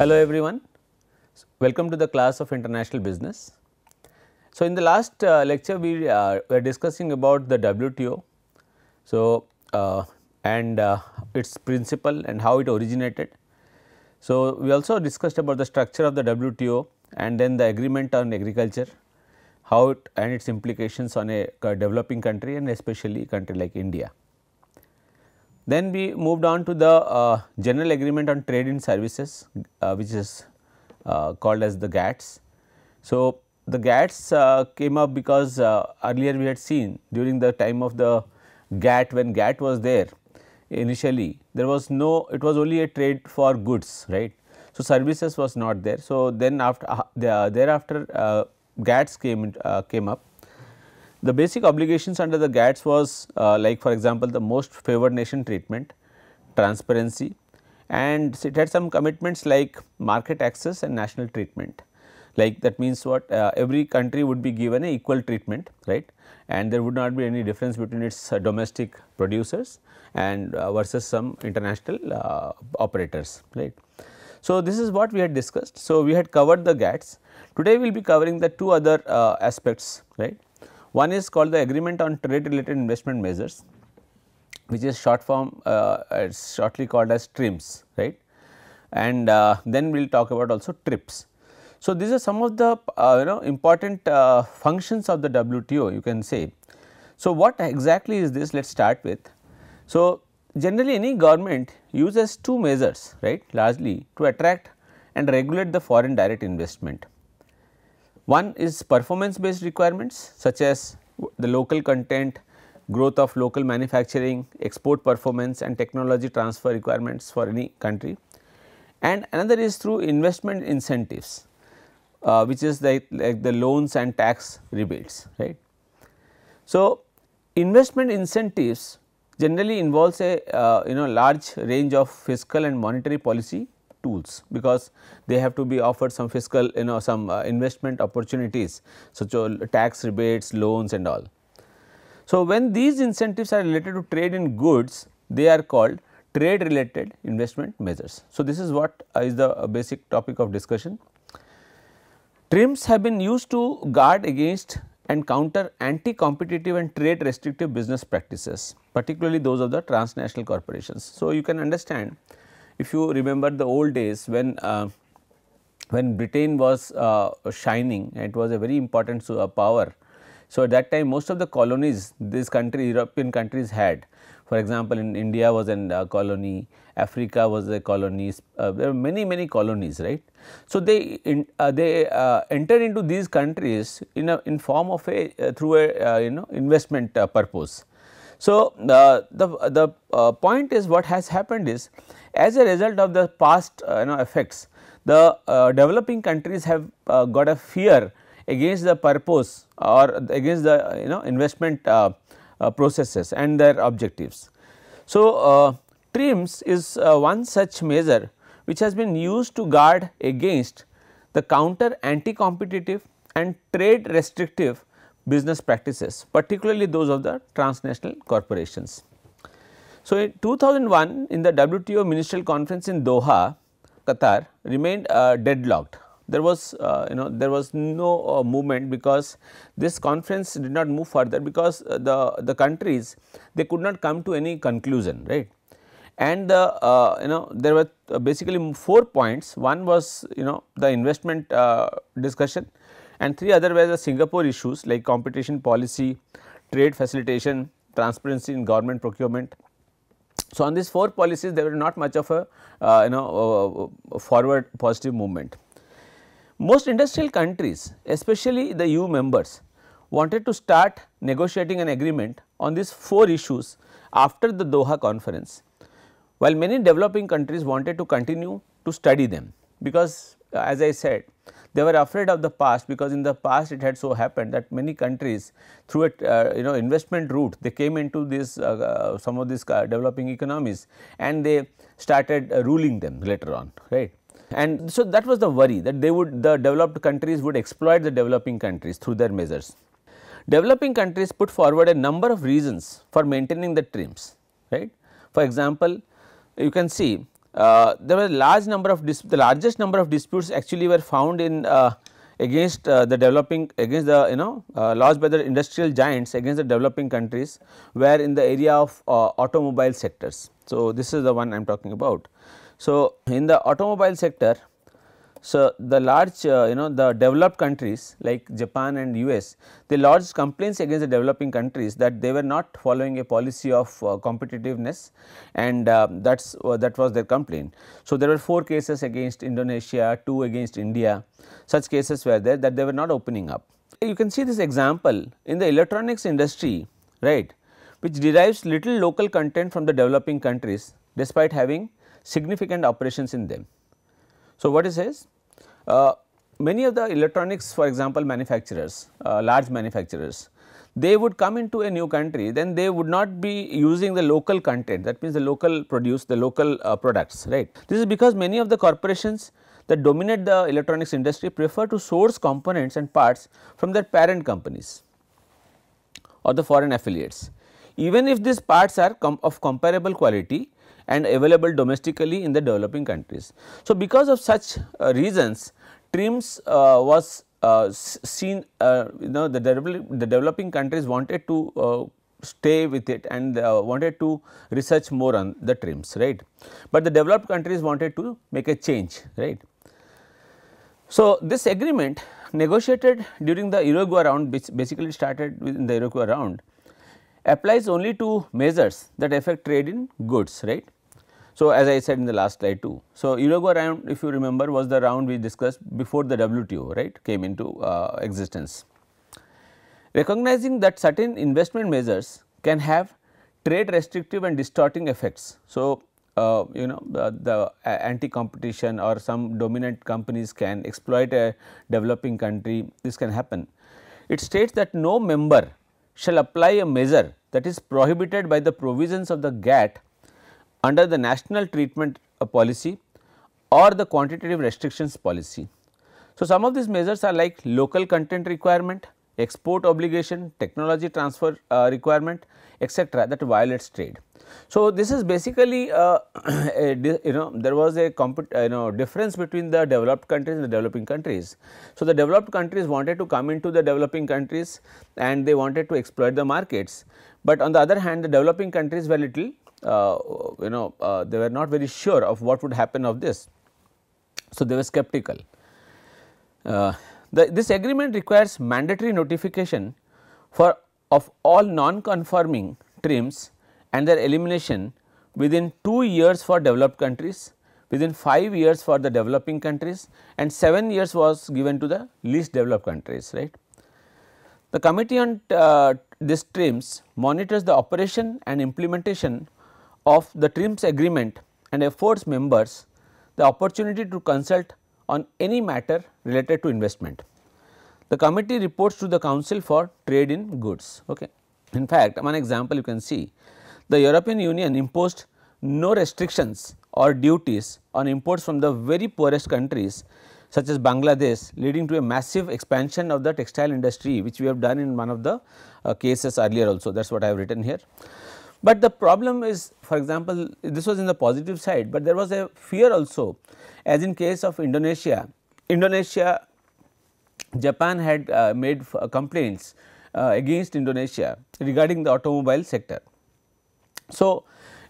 Hello everyone, welcome to the class of international business. So, in the last uh, lecture we uh, were discussing about the WTO. So, uh, and uh, its principle and how it originated. So, we also discussed about the structure of the WTO and then the agreement on agriculture, how it and its implications on a uh, developing country and especially country like India. Then we moved on to the uh, general agreement on trade in services uh, which is uh, called as the GATS. So, the GATS uh, came up because uh, earlier we had seen during the time of the GATT when GATT was there initially there was no it was only a trade for goods right. So, services was not there. So, then after uh, thereafter GATS came came up the basic obligations under the GATS was uh, like for example, the most favored nation treatment, transparency and it had some commitments like market access and national treatment. Like that means what uh, every country would be given an equal treatment right and there would not be any difference between its uh, domestic producers and uh, versus some international uh, operators right. So, this is what we had discussed. So, we had covered the GATS. Today, we will be covering the two other uh, aspects right one is called the agreement on trade related investment measures which is short form uh, uh shortly called as TRIMS right and uh, then we will talk about also TRIPS. So, these are some of the uh, you know important uh, functions of the WTO you can say. So, what exactly is this let us start with. So, generally any government uses two measures right largely to attract and regulate the foreign direct investment. One is performance based requirements such as the local content, growth of local manufacturing, export performance and technology transfer requirements for any country. And another is through investment incentives uh, which is the, like the loans and tax rebates right. So, investment incentives generally involves a uh, you know large range of fiscal and monetary policy tools because they have to be offered some fiscal you know some uh, investment opportunities such as tax rebates, loans and all. So, when these incentives are related to trade in goods they are called trade related investment measures. So, this is what uh, is the uh, basic topic of discussion. Trims have been used to guard against and counter anti-competitive and trade restrictive business practices particularly those of the transnational corporations. So, you can understand if you remember the old days when uh, when Britain was uh, shining, it was a very important uh, power. So, at that time most of the colonies these country European countries had. For example, in India was a uh, colony, Africa was a colony, uh, there were many many colonies right. So, they in, uh, they uh, entered into these countries in a in form of a through a you know investment purpose. So, the, the uh, point is what has happened is as a result of the past uh, you know effects the uh, developing countries have uh, got a fear against the purpose or against the you know investment uh, uh, processes and their objectives. So, TRIMS is one such measure which has been used to guard against the counter anti competitive and trade restrictive business practices particularly those of the transnational corporations. So, in 2001 in the WTO ministerial conference in Doha, Qatar remained uh, deadlocked. There was uh, you know there was no uh, movement because this conference did not move further because uh, the, the countries they could not come to any conclusion right. And the uh, you know there were uh, basically four points one was you know the investment discussion and three other were the Singapore issues like competition policy, trade facilitation, transparency in government procurement. So, on these four policies there were not much of a uh, you know uh, uh forward positive movement. Most industrial countries especially the EU members wanted to start negotiating an agreement on these four issues after the Doha conference, while many developing countries wanted to continue to study them because as I said, they were afraid of the past because in the past it had so happened that many countries through a uh, you know investment route they came into this uh, uh, some of these uh, developing economies and they started uh, ruling them later on right and so that was the worry that they would the developed countries would exploit the developing countries through their measures developing countries put forward a number of reasons for maintaining the trims right for example you can see uh, there were large number of the largest number of disputes actually were found in uh, against uh, the developing against the you know uh, lodged by the industrial giants against the developing countries were in the area of uh, automobile sectors. So, this is the one I am talking about. So, in the automobile sector so, the large uh, you know the developed countries like Japan and US, the large complaints against the developing countries that they were not following a policy of uh, competitiveness and uh, that is uh, that was their complaint. So, there were 4 cases against Indonesia, 2 against India such cases were there that they were not opening up. You can see this example in the electronics industry right which derives little local content from the developing countries despite having significant operations in them. So, what it says? Uh, many of the electronics for example manufacturers, uh, large manufacturers, they would come into a new country then they would not be using the local content that means the local produce, the local uh, products right. This is because many of the corporations that dominate the electronics industry prefer to source components and parts from their parent companies or the foreign affiliates. Even if these parts are com of comparable quality, and available domestically in the developing countries. So, because of such uh, reasons trims uh, was uh, seen uh, you know the, the developing countries wanted to uh, stay with it and uh, wanted to research more on the trims right, but the developed countries wanted to make a change right. So, this agreement negotiated during the Uruguay round which basically started in the Uruguay round applies only to measures that affect trade in goods right so, as I said in the last slide too. So, Uruguay round if you remember was the round we discussed before the WTO right came into uh, existence. Recognizing that certain investment measures can have trade restrictive and distorting effects. So, uh, you know the uh, anti competition or some dominant companies can exploit a developing country this can happen. It states that no member shall apply a measure that is prohibited by the provisions of the GATT under the national treatment uh, policy or the quantitative restrictions policy. So, some of these measures are like local content requirement, export obligation, technology transfer uh, requirement etc. that violates trade. So, this is basically uh, you know there was a uh, you know difference between the developed countries and the developing countries. So, the developed countries wanted to come into the developing countries and they wanted to exploit the markets, but on the other hand the developing countries were little uh, you know uh, they were not very sure of what would happen of this. So, they were skeptical. Uh, the, this agreement requires mandatory notification for of all non-conforming trims and their elimination within 2 years for developed countries, within 5 years for the developing countries and 7 years was given to the least developed countries. right? The committee on uh, these trims monitors the operation and implementation of the TRIMS agreement and affords members the opportunity to consult on any matter related to investment. The committee reports to the Council for Trade in Goods. Okay. In fact, one example you can see the European Union imposed no restrictions or duties on imports from the very poorest countries such as Bangladesh leading to a massive expansion of the textile industry which we have done in one of the uh, cases earlier also that is what I have written here. But the problem is for example, this was in the positive side, but there was a fear also as in case of Indonesia. Indonesia, Japan had uh, made uh, complaints uh, against Indonesia regarding the automobile sector. So,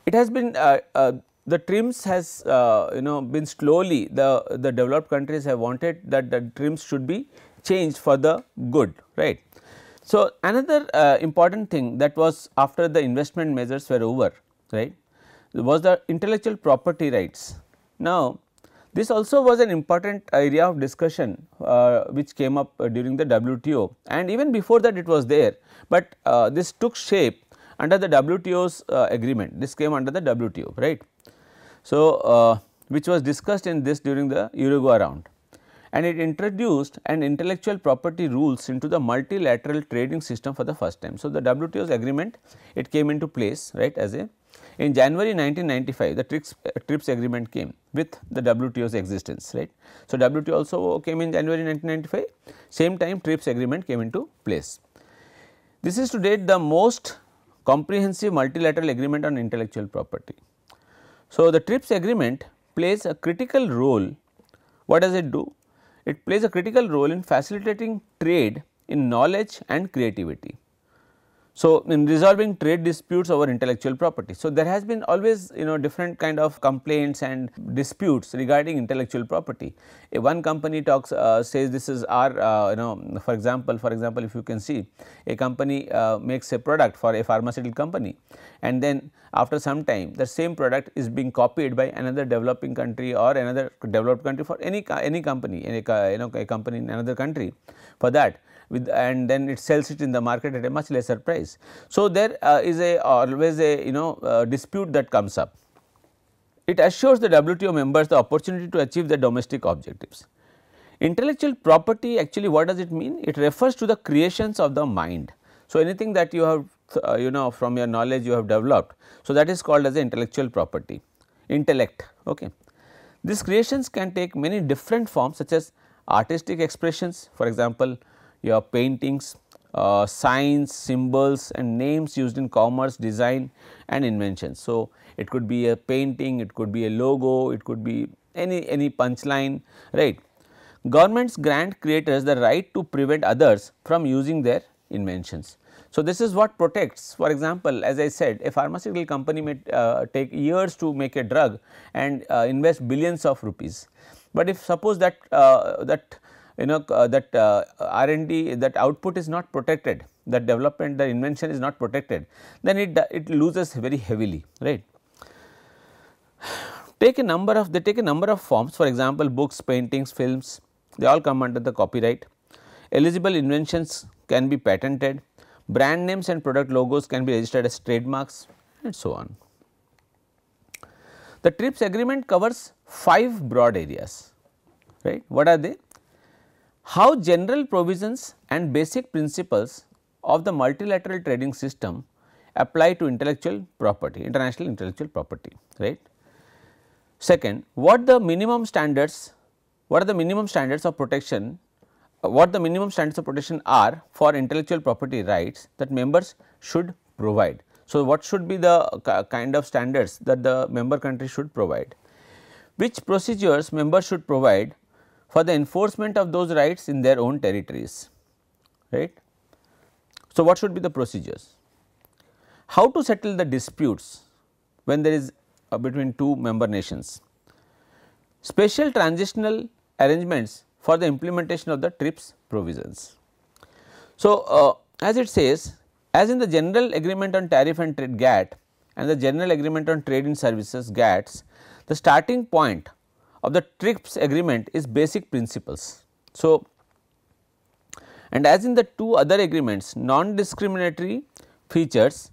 it has been uh, uh the trims has uh, you know been slowly the, the developed countries have wanted that the trims should be changed for the good right. So, another uh, important thing that was after the investment measures were over right was the intellectual property rights. Now, this also was an important area of discussion uh, which came up uh, during the WTO and even before that it was there, but uh, this took shape under the WTO's uh, agreement, this came under the WTO right. So, uh, which was discussed in this during the Uruguay round and it introduced an intellectual property rules into the multilateral trading system for the first time. So, the WTO's agreement it came into place right as a in January 1995 the TRIPS, uh, TRIPS agreement came with the WTO's existence right. So, WTO also came in January 1995 same time TRIPS agreement came into place. This is to date the most comprehensive multilateral agreement on intellectual property. So, the TRIPS agreement plays a critical role what does it do? It plays a critical role in facilitating trade in knowledge and creativity. So, in resolving trade disputes over intellectual property. So, there has been always you know different kind of complaints and disputes regarding intellectual property. If one company talks uh, says this is our uh, you know for example, for example if you can see a company uh, makes a product for a pharmaceutical company and then after some time the same product is being copied by another developing country or another developed country for any any company you know a company in another country for that with and then it sells it in the market at a much lesser price. So, there uh, is a always a you know uh, dispute that comes up. It assures the WTO members the opportunity to achieve their domestic objectives. Intellectual property actually what does it mean? It refers to the creations of the mind. So, anything that you have uh, you know from your knowledge you have developed. So, that is called as intellectual property, intellect. Okay. These creations can take many different forms such as artistic expressions for example, your paintings, uh, signs, symbols and names used in commerce, design and invention. So, it could be a painting, it could be a logo, it could be any, any punchline, right. Governments grant creators the right to prevent others from using their inventions. So, this is what protects for example, as I said a pharmaceutical company may uh, take years to make a drug and uh, invest billions of rupees. But if suppose that, uh, that you know uh, that uh, R&D that output is not protected, that development, the invention is not protected, then it, uh, it loses very heavily, right. Take a number of, they take a number of forms, for example, books, paintings, films, they all come under the copyright. Eligible inventions can be patented, brand names and product logos can be registered as trademarks and so on. The TRIPS agreement covers 5 broad areas, right. What are they? How general provisions and basic principles of the multilateral trading system apply to intellectual property, international intellectual property, right. Second, what the minimum standards, what are the minimum standards of protection, what the minimum standards of protection are for intellectual property rights that members should provide. So, what should be the kind of standards that the member country should provide, which procedures members should provide for the enforcement of those rights in their own territories, right. So, what should be the procedures? How to settle the disputes when there is uh, between two member nations? Special transitional arrangements for the implementation of the TRIPS provisions. So, uh, as it says, as in the General Agreement on Tariff and Trade GATT and the General Agreement on Trade in Services (GATS), the starting point of the TRIPS agreement is basic principles. So, and as in the two other agreements non-discriminatory features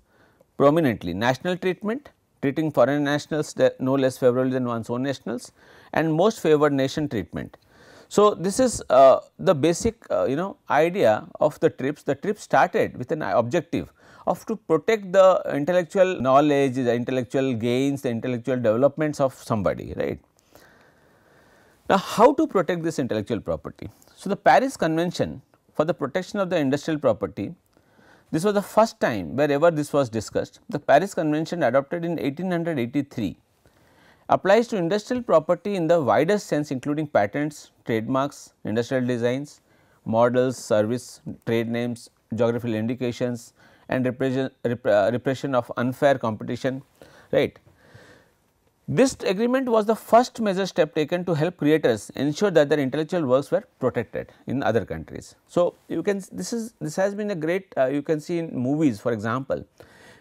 prominently national treatment treating foreign nationals no less favorably than one's own nationals and most favored nation treatment. So, this is uh, the basic uh, you know idea of the TRIPS. The TRIPS started with an objective of to protect the intellectual knowledge, the intellectual gains, the intellectual developments of somebody right. Now, how to protect this intellectual property? So, the Paris Convention for the protection of the industrial property, this was the first time wherever this was discussed. The Paris Convention adopted in 1883 applies to industrial property in the widest sense including patents, trademarks, industrial designs, models, service, trade names, geographical indications and repression, rep, uh, repression of unfair competition, right. This agreement was the first major step taken to help creators ensure that their intellectual works were protected in other countries. So, you can this is this has been a great uh, you can see in movies for example,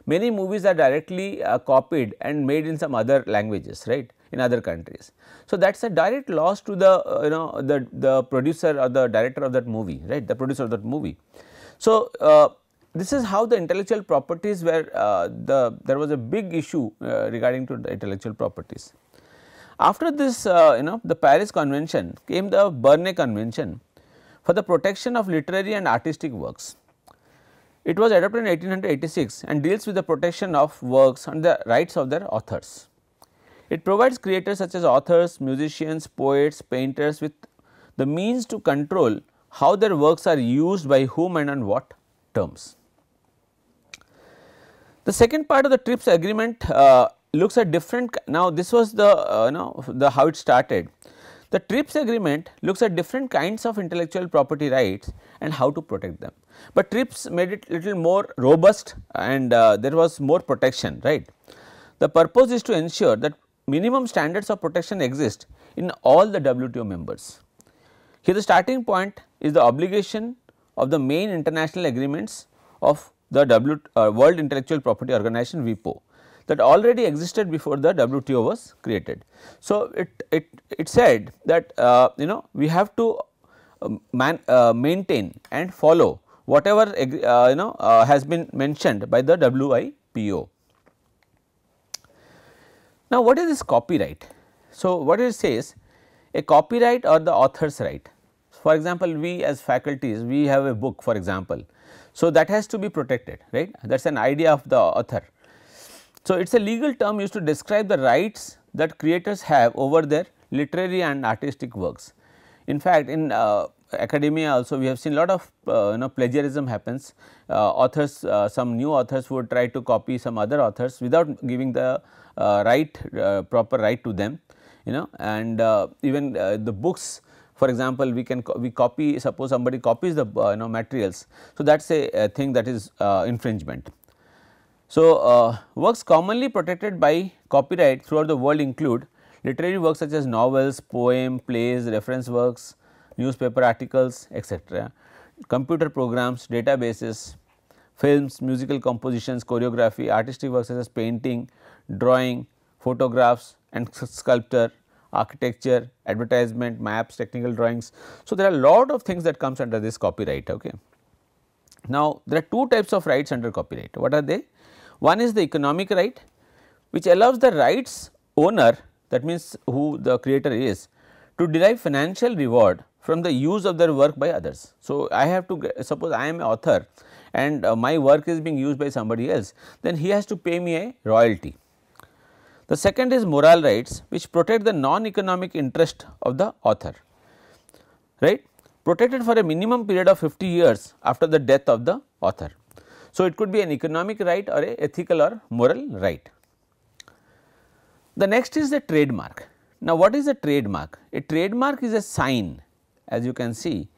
many movies are directly uh, copied and made in some other languages right in other countries. So, that is a direct loss to the uh, you know the, the producer or the director of that movie right the producer of that movie. So, uh, this is how the intellectual properties were uh, the there was a big issue uh, regarding to the intellectual properties. After this uh, you know the Paris convention came the Berne convention for the protection of literary and artistic works. It was adopted in 1886 and deals with the protection of works and the rights of their authors. It provides creators such as authors, musicians, poets, painters with the means to control how their works are used by whom and on what terms. The second part of the TRIPS agreement uh, looks at different now this was the uh, know the how it started. The TRIPS agreement looks at different kinds of intellectual property rights and how to protect them. But TRIPS made it little more robust and uh, there was more protection right. The purpose is to ensure that minimum standards of protection exist in all the WTO members. Here the starting point is the obligation of the main international agreements of the w, uh, World Intellectual Property Organization WIPO that already existed before the WTO was created. So, it, it, it said that uh, you know we have to um, man, uh, maintain and follow whatever uh, you know uh, has been mentioned by the WIPO. Now, what is this copyright? So, what it says a copyright or the author's right. For example, we as faculties we have a book for example so, that has to be protected right that is an idea of the author. So, it is a legal term used to describe the rights that creators have over their literary and artistic works. In fact, in uh, academia also we have seen lot of uh, you know plagiarism happens uh, authors uh, some new authors would try to copy some other authors without giving the uh, right uh, proper right to them you know and uh, even the books for example, we can co we copy suppose somebody copies the uh, you know materials. So, that is a, a, thing that is uh, infringement. So, uh, works commonly protected by copyright throughout the world include literary works such as novels, poems, plays, reference works, newspaper articles etc., computer programs, databases, films, musical compositions, choreography, artistic works such as painting, drawing, photographs and sculpture architecture, advertisement, maps, technical drawings. So, there are a lot of things that comes under this copyright. Okay. Now, there are two types of rights under copyright. What are they? One is the economic right which allows the rights owner that means who the creator is to derive financial reward from the use of their work by others. So, I have to suppose I am an author and uh, my work is being used by somebody else then he has to pay me a royalty the second is moral rights which protect the non-economic interest of the author, right, protected for a minimum period of 50 years after the death of the author. So, it could be an economic right or a ethical or moral right. The next is the trademark. Now, what is a trademark? A trademark is a sign as you can see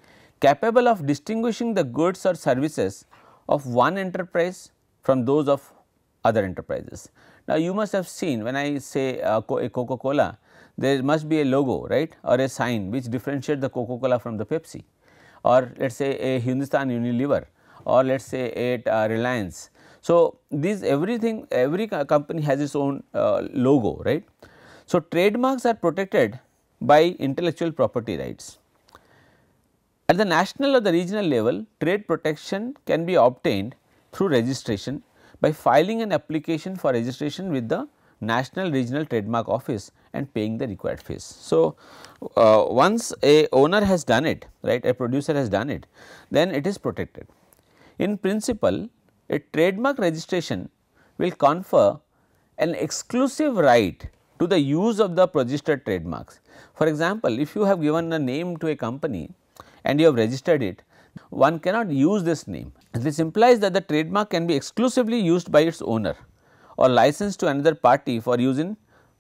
capable of distinguishing the goods or services of one enterprise from those of other enterprises. Now, you must have seen when I say uh, a Coca Cola, there must be a logo right or a sign which differentiates the Coca Cola from the Pepsi or let us say a Hindustan Unilever or let us say a uh, Reliance. So, these everything every company has its own uh, logo right. So, trademarks are protected by intellectual property rights. At the national or the regional level trade protection can be obtained through registration by filing an application for registration with the National Regional Trademark Office and paying the required fees. So, uh, once a owner has done it, right, a producer has done it, then it is protected. In principle, a trademark registration will confer an exclusive right to the use of the registered trademarks. For example, if you have given a name to a company and you have registered it, one cannot use this name this implies that the trademark can be exclusively used by its owner or licensed to another party for use in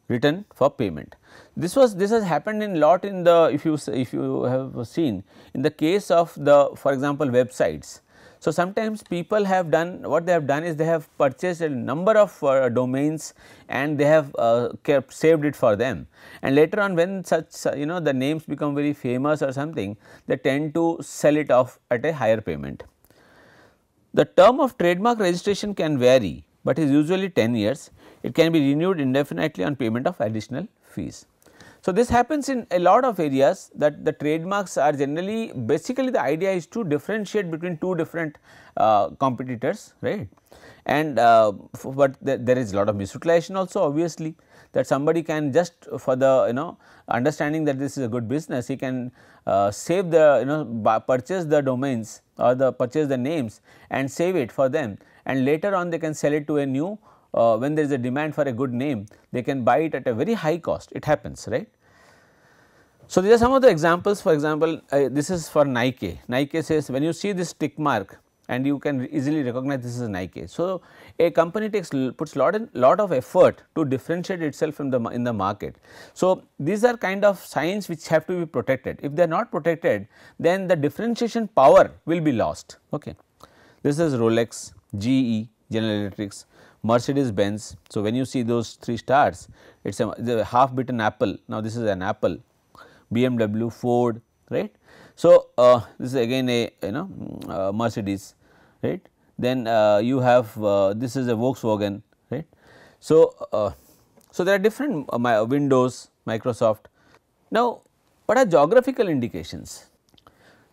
return for payment. This was this has happened in lot in the if you if you have seen in the case of the for example websites. So, sometimes people have done what they have done is they have purchased a number of uh, domains and they have uh, kept saved it for them and later on when such uh, you know the names become very famous or something they tend to sell it off at a higher payment. The term of trademark registration can vary, but is usually 10 years. It can be renewed indefinitely on payment of additional fees. So, this happens in a lot of areas that the trademarks are generally basically the idea is to differentiate between two different uh, competitors right and uh, but th there is a lot of misutilization also obviously that somebody can just for the you know understanding that this is a good business he can uh, save the you know purchase the domains or uh, the purchase the names and save it for them and later on they can sell it to a new uh, when there is a demand for a good name they can buy it at a very high cost it happens right. So, these are some of the examples for example, uh, this is for Nike, Nike says when you see this tick mark and you can easily recognize this is Nike. So, a company takes puts lot in lot of effort to differentiate itself from the in the market. So, these are kind of signs which have to be protected. If they are not protected, then the differentiation power will be lost. Okay. This is Rolex, GE, General Electric, Mercedes Benz. So, when you see those three stars, it is a half bitten apple. Now, this is an apple, BMW, Ford, right. So, uh, this is again a you know uh, Mercedes right. Then uh, you have uh, this is a Volkswagen right. So, uh, so there are different my Windows, Microsoft. Now, what are geographical indications?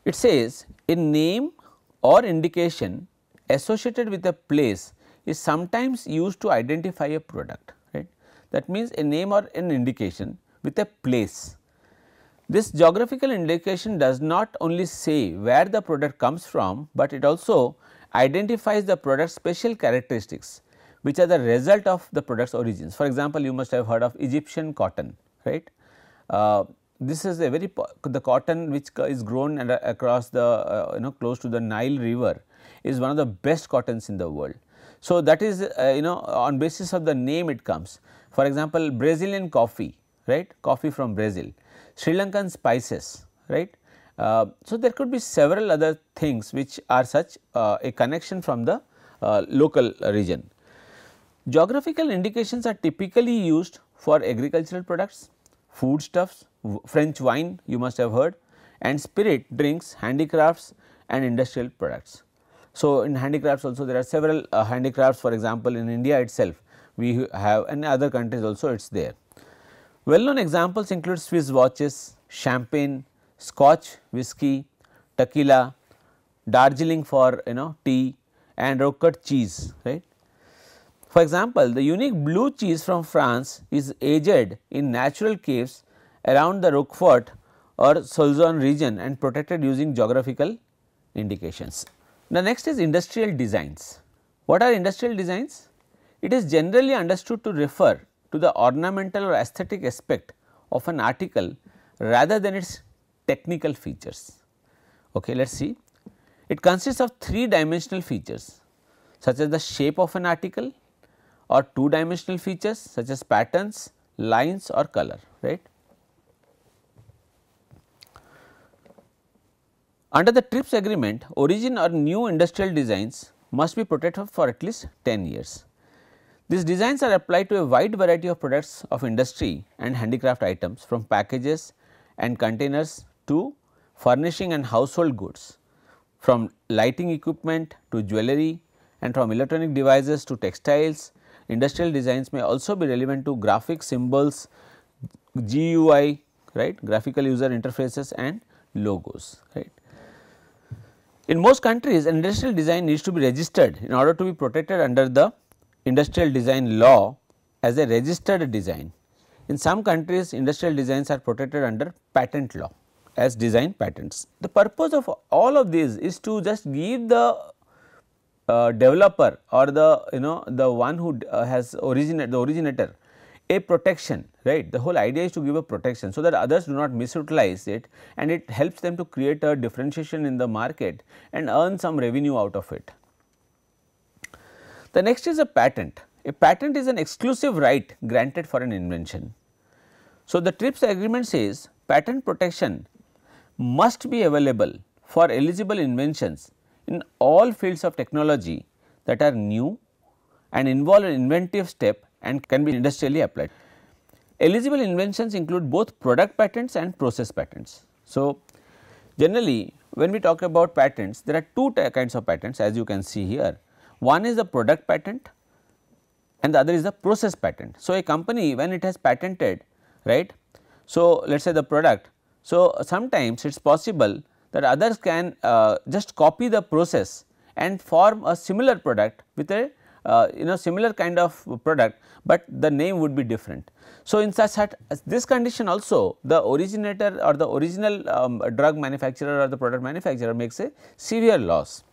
It says a name or indication associated with a place is sometimes used to identify a product, right. That means, a name or an indication with a place. This geographical indication does not only say where the product comes from, but it also identifies the product's special characteristics which are the result of the product's origins. For example, you must have heard of Egyptian cotton, right. Uh, this is a very the cotton which is grown uh, across the uh, you know close to the Nile river is one of the best cottons in the world. So, that is uh, you know on basis of the name it comes. For example, Brazilian coffee, right, coffee from Brazil, Sri Lankan spices, right, uh, so, there could be several other things which are such uh, a connection from the uh, local region. Geographical indications are typically used for agricultural products, foodstuffs, French wine you must have heard and spirit drinks, handicrafts and industrial products. So, in handicrafts also there are several uh, handicrafts for example, in India itself we have and other countries also it is there. Well known examples include Swiss watches, champagne, scotch, whiskey, tequila, Darjeeling for you know tea and Roquefort cheese right. For example, the unique blue cheese from France is aged in natural caves around the Roquefort or Solzon region and protected using geographical indications. The next is industrial designs. What are industrial designs? It is generally understood to refer to the ornamental or aesthetic aspect of an article rather than its technical features. Okay, let us see. It consists of three dimensional features such as the shape of an article or two dimensional features such as patterns, lines or color, right. Under the TRIPS agreement, origin or new industrial designs must be protected for at least 10 years. These designs are applied to a wide variety of products of industry and handicraft items from packages and containers to furnishing and household goods, from lighting equipment to jewelry and from electronic devices to textiles, industrial designs may also be relevant to graphic symbols, GUI right graphical user interfaces and logos right. In most countries industrial design needs to be registered in order to be protected under the industrial design law as a registered design. In some countries industrial designs are protected under patent law as design patterns. The purpose of all of these is to just give the uh, developer or the you know the one who uh, has originate the originator a protection right the whole idea is to give a protection so that others do not misutilize it and it helps them to create a differentiation in the market and earn some revenue out of it. The next is a patent. A patent is an exclusive right granted for an invention. So, the TRIPS agreement says patent protection must be available for eligible inventions in all fields of technology that are new and involve an inventive step and can be industrially applied. Eligible inventions include both product patents and process patents. So, generally when we talk about patents there are two kinds of patents as you can see here. One is the product patent and the other is the process patent. So, a company when it has patented right. So, let us say the product so, sometimes it is possible that others can uh, just copy the process and form a similar product with a uh, you know similar kind of product, but the name would be different. So, in such that this condition also the originator or the original um, drug manufacturer or the product manufacturer makes a severe loss.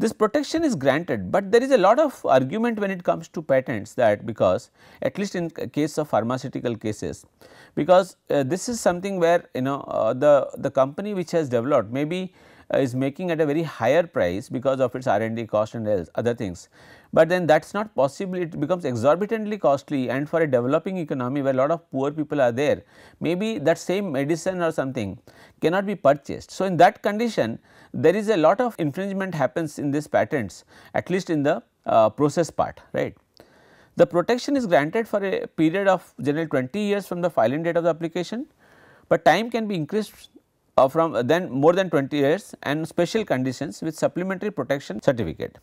This protection is granted, but there is a lot of argument when it comes to patents that because at least in case of pharmaceutical cases, because uh, this is something where you know uh, the, the company which has developed maybe uh, is making at a very higher price because of its R&D cost and else, other things. But then that is not possible, it becomes exorbitantly costly and for a developing economy where a lot of poor people are there, maybe that same medicine or something cannot be purchased. So, in that condition, there is a lot of infringement happens in these patents at least in the uh, process part, right. The protection is granted for a period of generally 20 years from the filing date of the application, but time can be increased uh, from uh, then more than 20 years and special conditions with supplementary protection certificate.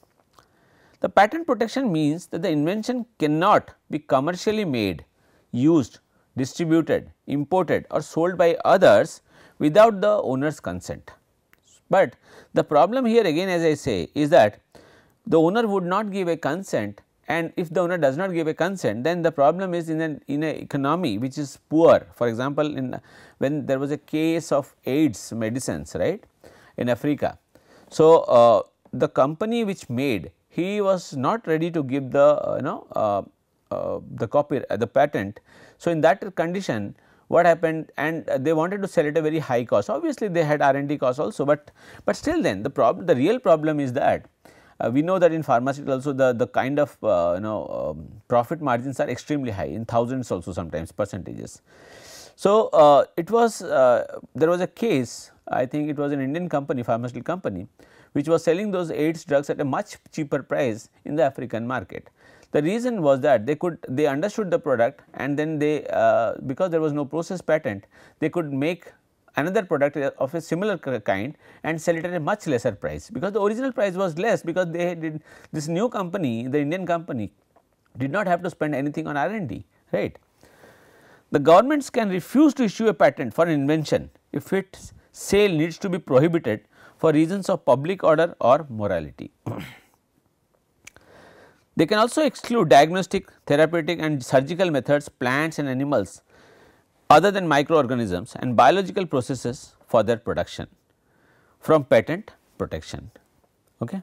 The patent protection means that the invention cannot be commercially made, used, distributed, imported or sold by others without the owner's consent. But the problem here again as I say is that the owner would not give a consent and if the owner does not give a consent then the problem is in an in a economy which is poor for example in when there was a case of AIDS medicines right in Africa. So, uh, the company which made he was not ready to give the uh, you know uh, uh the copy uh, the patent. So, in that condition what happened and they wanted to sell at a very high cost obviously they had R and D cost also, but, but still then the problem the real problem is that uh, we know that in pharmaceutical also the, the kind of uh, you know um, profit margins are extremely high in thousands also sometimes percentages. So, uh, it was uh, there was a case I think it was an Indian company pharmaceutical company which was selling those AIDS drugs at a much cheaper price in the African market. The reason was that they could they understood the product and then they uh, because there was no process patent they could make another product of a similar kind and sell it at a much lesser price because the original price was less because they did this new company the Indian company did not have to spend anything on R&D right. The governments can refuse to issue a patent for an invention if its sale needs to be prohibited for reasons of public order or morality. they can also exclude diagnostic, therapeutic and surgical methods, plants and animals other than microorganisms and biological processes for their production from patent protection. Okay.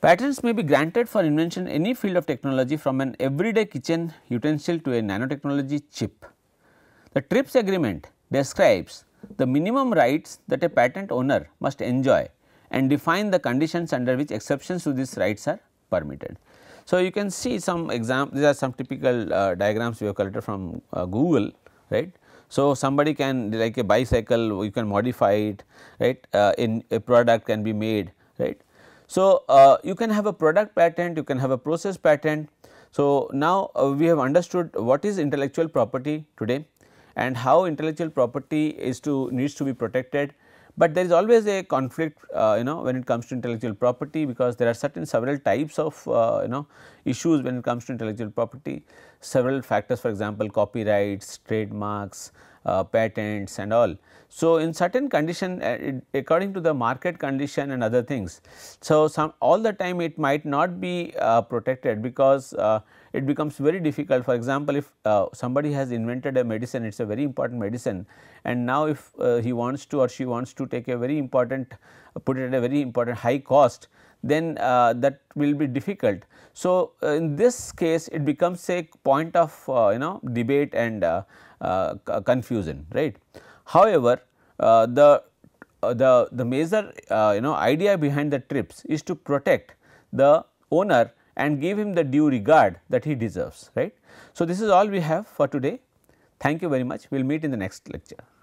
Patents may be granted for invention in any field of technology from an everyday kitchen utensil to a nanotechnology chip. The TRIPS agreement describes the minimum rights that a patent owner must enjoy and define the conditions under which exceptions to these rights are permitted. So, you can see some examples. these are some typical uh, diagrams we have collected from uh, Google right. So, somebody can like a bicycle you can modify it right uh, in a product can be made right. So, uh, you can have a product patent you can have a process patent. So, now uh, we have understood what is intellectual property today and how intellectual property is to needs to be protected but there is always a conflict uh, you know when it comes to intellectual property because there are certain several types of uh, you know issues when it comes to intellectual property. Several factors for example, copyrights, trademarks uh, patents and all. So, in certain condition uh, it, according to the market condition and other things. So, some all the time it might not be uh, protected because uh, it becomes very difficult for example, if uh, somebody has invented a medicine it is a very important medicine and now if he wants to or she wants to take a very important put it at a very important high cost then uh, that will be difficult. So, uh, in this case it becomes a point of uh, you know debate and confusion right. However, the the, the major you know idea behind the TRIPS is to protect the owner and give him the due regard that he deserves right. So, this is all we have for today. Thank you very much. We will meet in the next lecture.